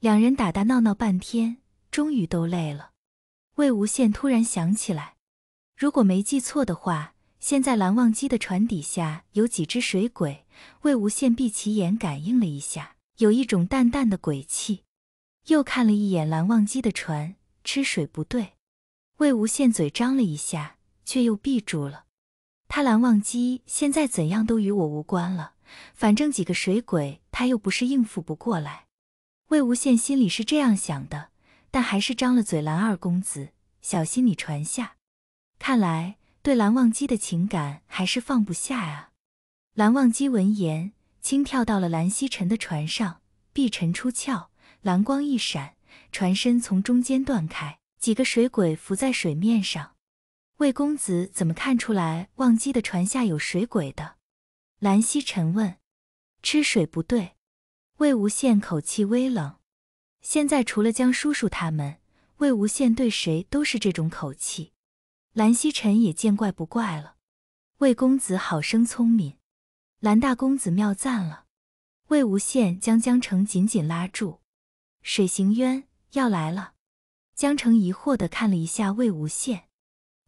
两人打打闹闹半天，终于都累了。魏无羡突然想起来，如果没记错的话，现在蓝忘机的船底下有几只水鬼。魏无羡闭起眼感应了一下，有一种淡淡的鬼气。又看了一眼蓝忘机的船，吃水不对。魏无羡嘴张了一下，却又闭住了。他蓝忘机现在怎样都与我无关了，反正几个水鬼他又不是应付不过来。魏无羡心里是这样想的，但还是张了嘴蓝二公子：“小心你传下。”看来对蓝忘机的情感还是放不下啊。蓝忘机闻言，轻跳到了蓝曦臣的船上，碧尘出鞘，蓝光一闪，船身从中间断开，几个水鬼浮在水面上。魏公子怎么看出来忘机的船下有水鬼的？蓝曦臣问：“吃水不对。”魏无羡口气微冷，现在除了江叔叔他们，魏无羡对谁都是这种口气。蓝曦臣也见怪不怪了。魏公子好生聪明，蓝大公子妙赞了。魏无羡将江澄紧紧拉住。水行渊要来了。江澄疑惑地看了一下魏无羡，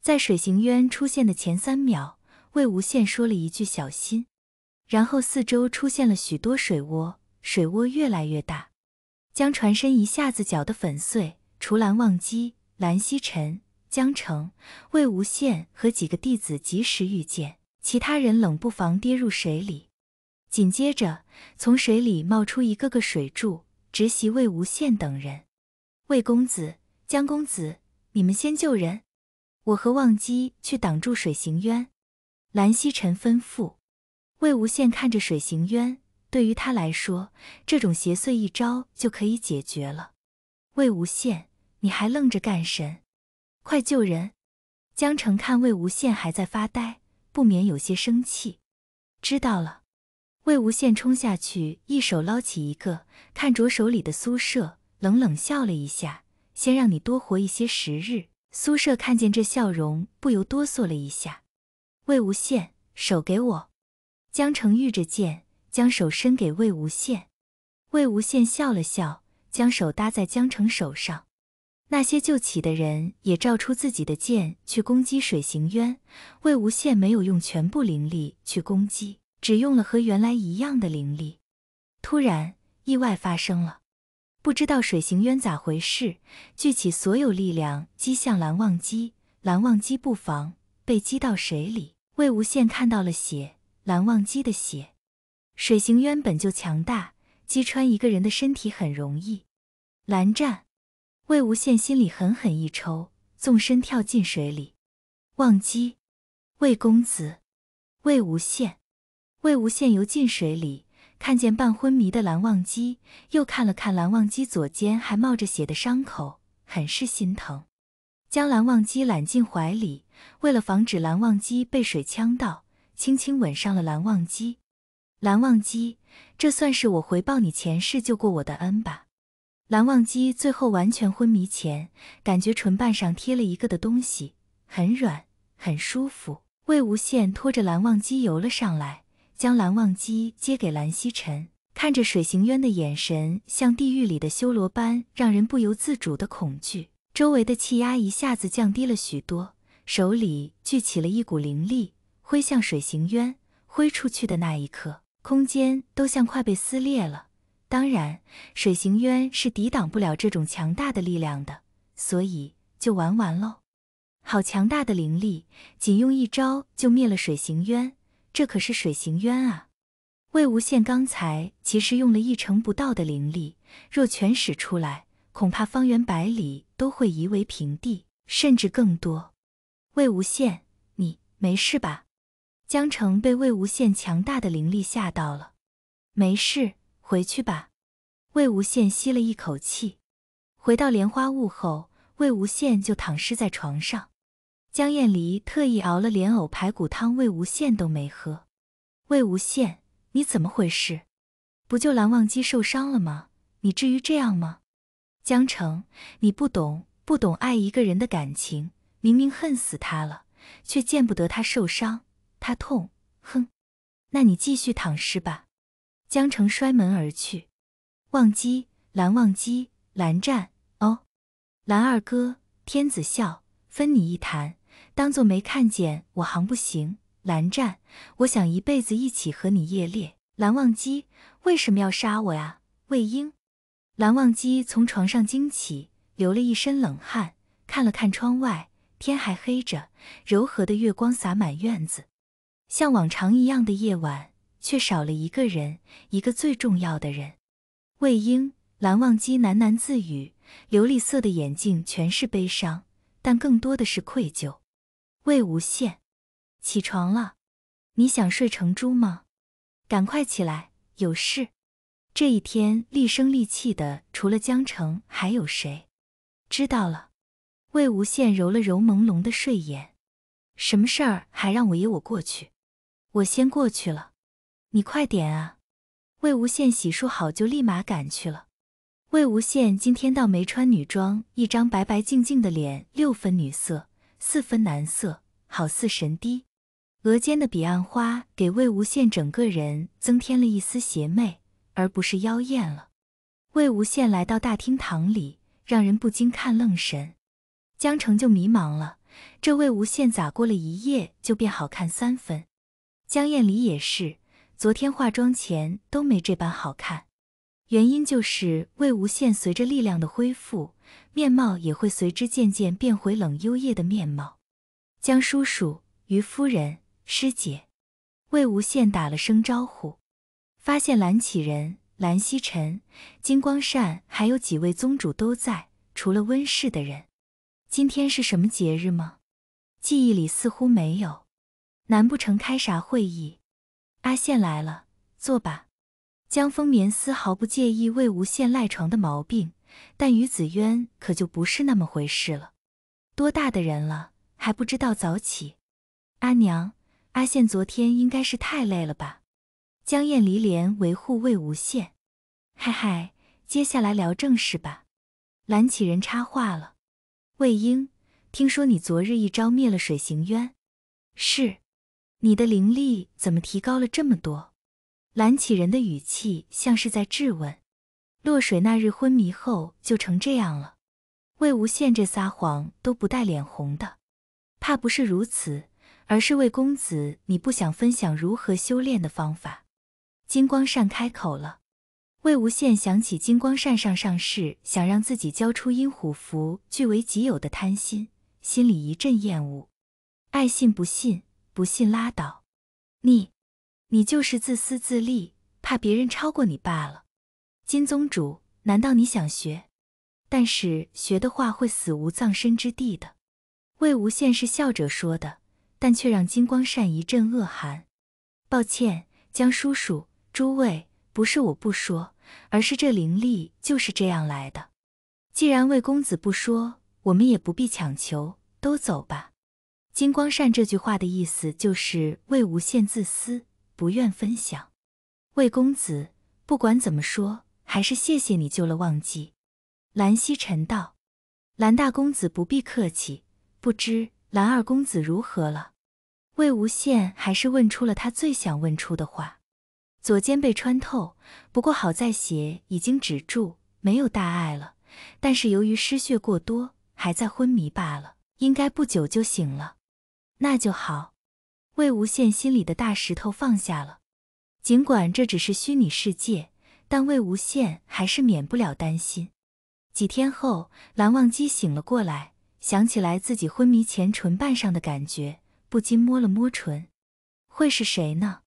在水行渊出现的前三秒，魏无羡说了一句“小心”，然后四周出现了许多水窝。水涡越来越大，将船身一下子搅得粉碎。除蓝忘机、蓝曦臣、江澄、魏无羡和几个弟子及时遇见，其他人冷不防跌入水里。紧接着，从水里冒出一个个水柱，直袭魏无羡等人。魏公子、江公子，你们先救人，我和忘机去挡住水行渊。蓝曦臣吩咐魏无羡，看着水行渊。对于他来说，这种邪祟一招就可以解决了。魏无羡，你还愣着干什？快救人！江澄看魏无羡还在发呆，不免有些生气。知道了。魏无羡冲下去，一手捞起一个，看着手里的苏舍，冷冷笑了一下：“先让你多活一些时日。”苏舍看见这笑容，不由哆嗦了一下。魏无羡，手给我！江澄御着剑。将手伸给魏无羡，魏无羡笑了笑，将手搭在江澄手上。那些救起的人也照出自己的剑去攻击水行渊，魏无羡没有用全部灵力去攻击，只用了和原来一样的灵力。突然，意外发生了，不知道水行渊咋回事，聚起所有力量击向蓝忘机。蓝忘机不防，被击到水里。魏无羡看到了血，蓝忘机的血。水行渊本就强大，击穿一个人的身体很容易。蓝湛、魏无羡心里狠狠一抽，纵身跳进水里。忘机，魏公子，魏无羡。魏无羡游进水里，看见半昏迷的蓝忘机，又看了看蓝忘机左肩还冒着血的伤口，很是心疼，将蓝忘机揽进怀里。为了防止蓝忘机被水呛到，轻轻吻上了蓝忘机。蓝忘机，这算是我回报你前世救过我的恩吧。蓝忘机最后完全昏迷前，感觉唇瓣上贴了一个的东西，很软，很舒服。魏无羡拖着蓝忘机游了上来，将蓝忘机接给蓝曦臣，看着水行渊的眼神像地狱里的修罗般，让人不由自主的恐惧。周围的气压一下子降低了许多，手里聚起了一股灵力，挥向水行渊。挥出去的那一刻。空间都像快被撕裂了，当然，水行渊是抵挡不了这种强大的力量的，所以就玩完喽。好强大的灵力，仅用一招就灭了水行渊，这可是水行渊啊！魏无羡刚才其实用了一成不到的灵力，若全使出来，恐怕方圆百里都会夷为平地，甚至更多。魏无羡，你没事吧？江澄被魏无羡强大的灵力吓到了，没事，回去吧。魏无羡吸了一口气，回到莲花坞后，魏无羡就躺尸在床上。江厌离特意熬了莲藕排骨汤，魏无羡都没喝。魏无羡，你怎么回事？不就蓝忘机受伤了吗？你至于这样吗？江澄，你不懂，不懂爱一个人的感情。明明恨死他了，却见不得他受伤。他痛，哼，那你继续躺尸吧？江澄摔门而去。忘机，蓝忘机，蓝湛，哦，蓝二哥，天子笑，分你一坛，当做没看见我行不行？蓝湛，我想一辈子一起和你夜猎。蓝忘机，为什么要杀我呀？魏婴，蓝忘机从床上惊起，流了一身冷汗，看了看窗外，天还黑着，柔和的月光洒满院子。像往常一样的夜晚，却少了一个人，一个最重要的人。魏婴、蓝忘机喃喃自语，琉璃色的眼睛全是悲伤，但更多的是愧疚。魏无羡，起床了，你想睡成猪吗？赶快起来，有事。这一天厉声厉气的，除了江澄，还有谁？知道了。魏无羡揉了揉朦胧的睡眼，什么事儿还让我爷我过去？我先过去了，你快点啊！魏无羡洗漱好就立马赶去了。魏无羡今天倒没穿女装，一张白白净净的脸，六分女色，四分男色，好似神低。额间的彼岸花给魏无羡整个人增添了一丝邪魅，而不是妖艳了。魏无羡来到大厅堂里，让人不禁看愣神。江澄就迷茫了，这魏无羡咋过了一夜就变好看三分？江晏离也是，昨天化妆前都没这般好看。原因就是魏无羡随着力量的恢复，面貌也会随之渐渐变回冷幽夜的面貌。江叔叔、于夫人、师姐，魏无羡打了声招呼，发现蓝启仁、蓝曦臣、金光善还有几位宗主都在，除了温氏的人。今天是什么节日吗？记忆里似乎没有。难不成开啥会议？阿羡来了，坐吧。江丰眠丝毫不介意魏无羡赖床的毛病，但于子渊可就不是那么回事了。多大的人了，还不知道早起？阿娘，阿羡昨天应该是太累了吧？江燕离连维护魏无羡。嗨嗨，接下来聊正事吧。蓝启人插话了。魏婴，听说你昨日一招灭了水行渊，是。你的灵力怎么提高了这么多？蓝启人的语气像是在质问。落水那日昏迷后就成这样了。魏无羡这撒谎都不带脸红的，怕不是如此，而是魏公子你不想分享如何修炼的方法。金光善开口了。魏无羡想起金光善上上世想让自己交出阴虎符据为己有的贪心，心里一阵厌恶。爱信不信。不信拉倒，你，你就是自私自利，怕别人超过你罢了。金宗主，难道你想学？但是学的话，会死无葬身之地的。魏无羡是笑着说的，但却让金光善一阵恶寒。抱歉，江叔叔，诸位，不是我不说，而是这灵力就是这样来的。既然魏公子不说，我们也不必强求，都走吧。金光善这句话的意思就是魏无羡自私，不愿分享。魏公子，不管怎么说，还是谢谢你救了忘机。蓝曦臣道：“蓝大公子不必客气。不知蓝二公子如何了？”魏无羡还是问出了他最想问出的话：“左肩被穿透，不过好在血已经止住，没有大碍了。但是由于失血过多，还在昏迷罢了，应该不久就醒了。”那就好，魏无羡心里的大石头放下了。尽管这只是虚拟世界，但魏无羡还是免不了担心。几天后，蓝忘机醒了过来，想起来自己昏迷前唇瓣上的感觉，不禁摸了摸唇，会是谁呢？